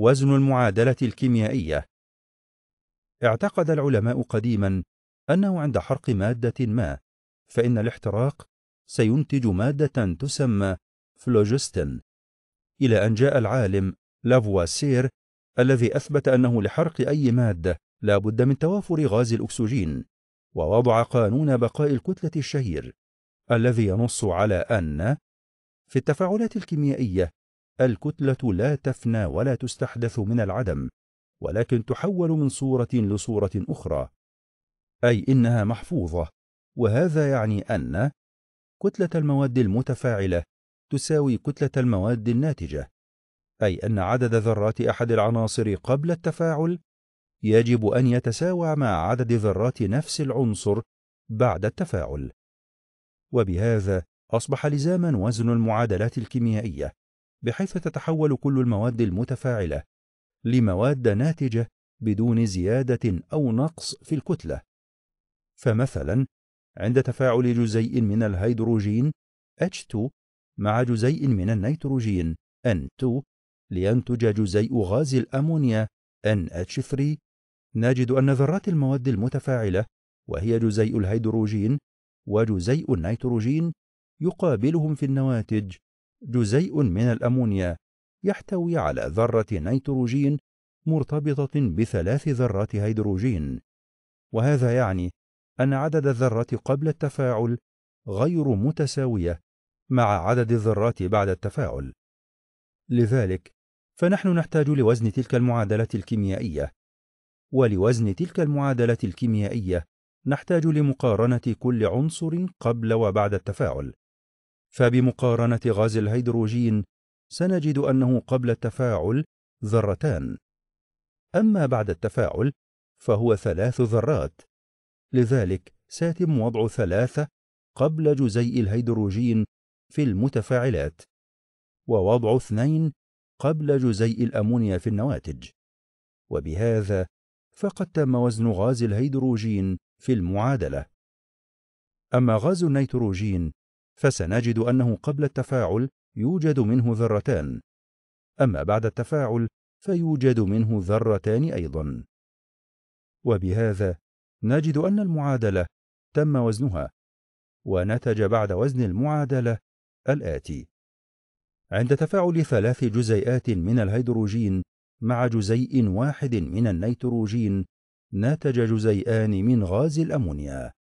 وزن المعادلة الكيميائية اعتقد العلماء قديما أنه عند حرق مادة ما فإن الاحتراق سينتج مادة تسمى فلوجستين إلى أن جاء العالم لافواسير الذي أثبت أنه لحرق أي مادة لا بد من توافر غاز الأكسجين ووضع قانون بقاء الكتلة الشهير الذي ينص على أن في التفاعلات الكيميائية الكتلة لا تفنى ولا تستحدث من العدم ولكن تحول من صورة لصورة أخرى أي إنها محفوظة وهذا يعني أن كتلة المواد المتفاعلة تساوي كتلة المواد الناتجة أي أن عدد ذرات أحد العناصر قبل التفاعل يجب أن يتساوى مع عدد ذرات نفس العنصر بعد التفاعل وبهذا أصبح لزاما وزن المعادلات الكيميائية بحيث تتحول كل المواد المتفاعلة لمواد ناتجة بدون زيادة أو نقص في الكتلة. فمثلا عند تفاعل جزيء من الهيدروجين H2 مع جزيء من النيتروجين N2 لينتج جزيء غاز الأمونيا NH3 نجد أن ذرات المواد المتفاعلة وهي جزيء الهيدروجين وجزيء النيتروجين يقابلهم في النواتج جزيء من الأمونيا يحتوي على ذرة نيتروجين مرتبطة بثلاث ذرات هيدروجين، وهذا يعني أن عدد الذرات قبل التفاعل غير متساوية مع عدد الذرات بعد التفاعل. لذلك، فنحن نحتاج لوزن تلك المعادلة الكيميائية، ولوزن تلك المعادلة الكيميائية نحتاج لمقارنة كل عنصر قبل وبعد التفاعل، فبمقارنة غاز الهيدروجين سنجد أنه قبل التفاعل ذرتان أما بعد التفاعل فهو ثلاث ذرات لذلك سيتم وضع ثلاثة قبل جزيء الهيدروجين في المتفاعلات ووضع اثنين قبل جزيء الأمونيا في النواتج وبهذا فقد تم وزن غاز الهيدروجين في المعادلة أما غاز النيتروجين فسنجد أنه قبل التفاعل يوجد منه ذرتان أما بعد التفاعل فيوجد منه ذرتان أيضا وبهذا نجد أن المعادلة تم وزنها ونتج بعد وزن المعادلة الآتي عند تفاعل ثلاث جزيئات من الهيدروجين مع جزيء واحد من النيتروجين نتج جزيئان من غاز الأمونيا